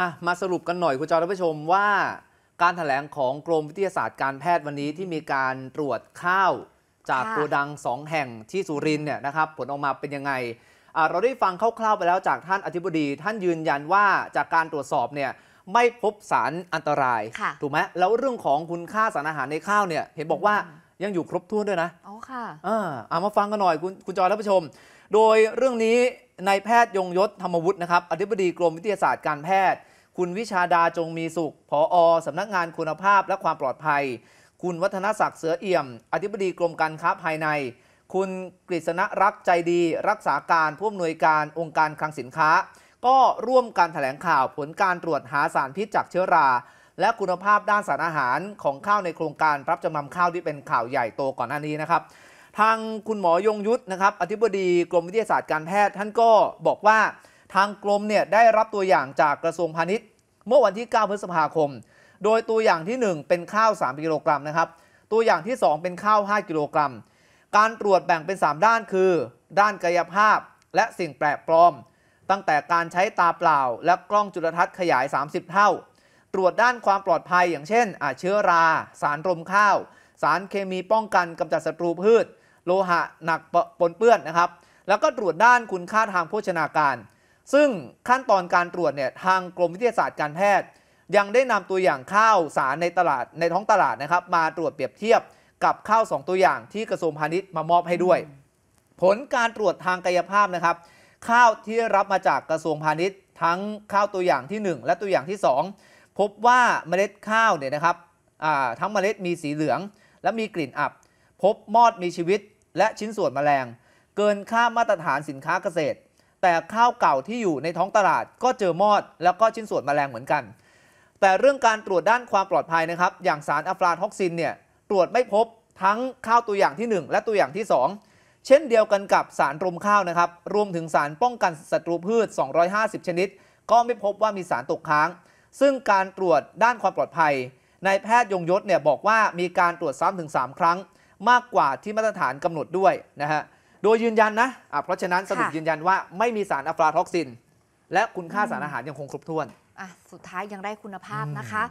อ่ะมาสรุปกันหน่อยคุณจอท่านผู้ชมว่า การถแถลงของกรมวิทยาศาสตร์การแพทย์วันนี้ที่มีการตรวจข้าวจากโกดัง2แห่งที่สุรินเนี่ยนะครับผลออกมาเป็นยังไงเราได้ฟังคร่าวๆไปแล้ว จากท่านอธิบดีท่านยืนยันว่า จากการตรวจสอบเนี่ยไม่พบสารอันตรายถูกไหมแล้วเรื่องของคุณค่าสารอาหารในข้าวเนี่ยเห็นบอกว่ายังอยู่ครบถ้วนด้วยนะอ๋อค่ะอ่ามาฟังกันหน่อย คุณคุณจอยท่านผู้ชม โดยเรื่องนี้นายแพทย์ยงยศธรรมวุฒินะครับ อธิบดีกรมวิทยาศาสตร์การแพทย์ คุณวิชาดาจงมีสุข ผออสำนักงานคุณภาพและความปลอดภัย คุณวัฒนศักดิ์เสือเอี่ยม อธิบดีกรมการค้าภายใน คุณกฤษณรักใจดี รักษาการผู้อำนวยการองค์การคลังสินค้า ก็ร่วมการถแถลงข่าวผลการตรวจหาสารพิษจากเชื้อรา และคุณภาพด้านสารอาหารของข้าวในโครงการรับจำนำข้าวที่เป็นข่าวใหญ่โตก่อนหน้านี้นะครับทางคุณหมอยงยุทธนะครับอธิบดีกรมวิทยาศาสตร์การแพทย์ท่านก็บอกว่าทางกรมเนี่ยได้รับตัวอย่างจากกระทรวงพาณิชย์เมื่อวันที่ 9 พฤษภาคม โดยตัวอย่างที่ 1 เป็นข้าว 3กิโลกรัมนะครับตัวอย่างที่ 2 เป็นข้าว 5กิโลกรัมการตรวจแบ่งเป็น 3 ด้านคือด้านกายภาพและสิ่งแปลกปลอม ตั้งแต่การใช้ตาเปล่าและกล้องจุลทรรศน์ขยาย 30 เท่า ตรวจด้านความปลอดภัย อย่างเช่นเชื้อรา สารรมข้าว สารเคมีป้องกันกำจัดศัตรูพืชโลหะหนักปนเปื้อนนะครับ แล้วก็ตรวจด้านคุณค่าทางโภชนาการ ซึ่งขั้นตอนการตรวจเนี่ยทางกรมวิทยาศาสตร์การแพทย์ ยังได้นำตัวอย่างข้าวสารในตลาดในท้องตลาดนะครับมาตรวจเปรียบเทียบกับข้าว 2 ตัวอย่างที่กระทรวงพาณิชย์มามอบให้ด้วย ผลการตรวจทางกายภาพนะครับ ข้าวที่รับมาจากกระทรวงพาณิชย์ทั้งข้าวตัวอย่างที่ 1 และตัวอย่างที่ 2 พบว่าเมล็ดข้าวเนี่ยนะครับทั้งเมล็ดมีสีเหลือง และมีกลิ่นอับ พบมอดมีชีวิตและชิ้นส่วนแมลงเกินค่ามาตรฐานสินค้าเกษตร แต่ข้าวเก่าที่อยู่ในท้องตลาด ก็เจอมอด แล้วก็ชิ้นส่วนแมลงเหมือนกัน แต่เรื่องการตรวจด้านความปลอดภัยนะครับอย่างสารอะฟลาท็อกซินเนี่ยตรวจไม่พบทั้งข้าวตัวอย่างที่ 1 และตัวอย่างที่ 2 เช่นเดียวกันกับสารรมข้าวนะครับรวมถึงสารป้องกันศัตรูพืช 250 ชนิด ก็ไม่พบว่ามีสารตกค้าง ซึ่งการตรวจด้านความปลอดภัยนายแพทย์ยงยศเนี่ยบอกว่ามีการตรวจซ้ำถึง3ครั้งมากกว่าที่มาตรฐานกำหนดด้วยนะฮะ โดยยืนยันนะะเพราะฉะนั้นสรุปยืนยันว่าไม่มีสารอะฟลาท็อกซิน และคุณค่าสารอาหารยังคงครบถ้วน สุดท้ายยังได้คุณภาพนะคะ